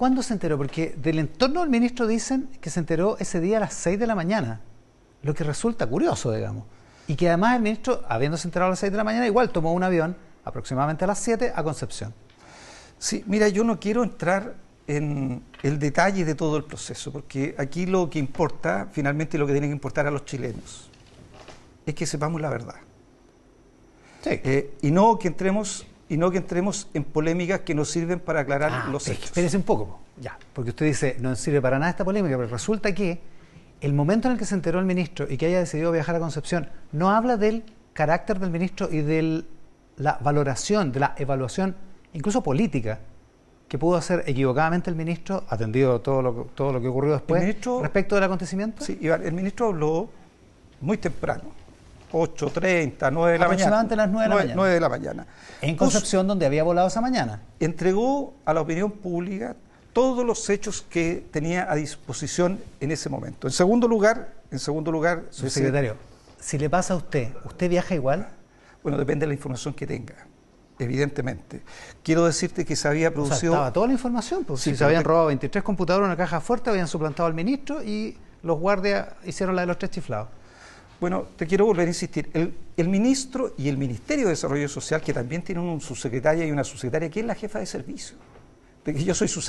¿Cuándo se enteró? Porque del entorno del ministro dicen que se enteró ese día a las 6 de la mañana, lo que resulta curioso, digamos. Y que además el ministro, habiéndose enterado a las 6 de la mañana, igual tomó un avión aproximadamente a las 7 a Concepción. Sí, mira, yo no quiero entrar en el detalle de todo el proceso, porque aquí lo que importa, finalmente lo que tiene que importar a los chilenos, es que sepamos la verdad. Sí. Eh, y no que entremos y no que entremos en polémicas que no sirven para aclarar ah, los hechos. Espérense un poco, ya, porque usted dice, no sirve para nada esta polémica, pero resulta que el momento en el que se enteró el ministro y que haya decidido viajar a Concepción no habla del carácter del ministro y de la valoración, de la evaluación, incluso política, que pudo hacer equivocadamente el ministro, atendido todo lo, todo lo que ocurrió después, respecto del acontecimiento? Sí, Iván, el ministro habló muy temprano 30, 9 de la mañana. las 9 de la mañana. de la mañana. En Concepción, donde había volado esa mañana. Entregó a la opinión pública todos los hechos que tenía a disposición en ese momento. En segundo lugar, en segundo lugar, su secretario, si le pasa a usted, ¿usted viaja igual? Bueno, depende de la información que tenga. Evidentemente. Quiero decirte que se había producido. toda la información, pues, si se habían robado 23 computadores, una caja fuerte, habían suplantado al ministro y los guardias hicieron la de los tres chiflados. Bueno, te quiero volver a insistir. El, ministro y el Ministerio de Desarrollo Social, que también tienen un subsecretaria y una subsecretaria, que es la jefa de servicio. yo soy subsecretaria.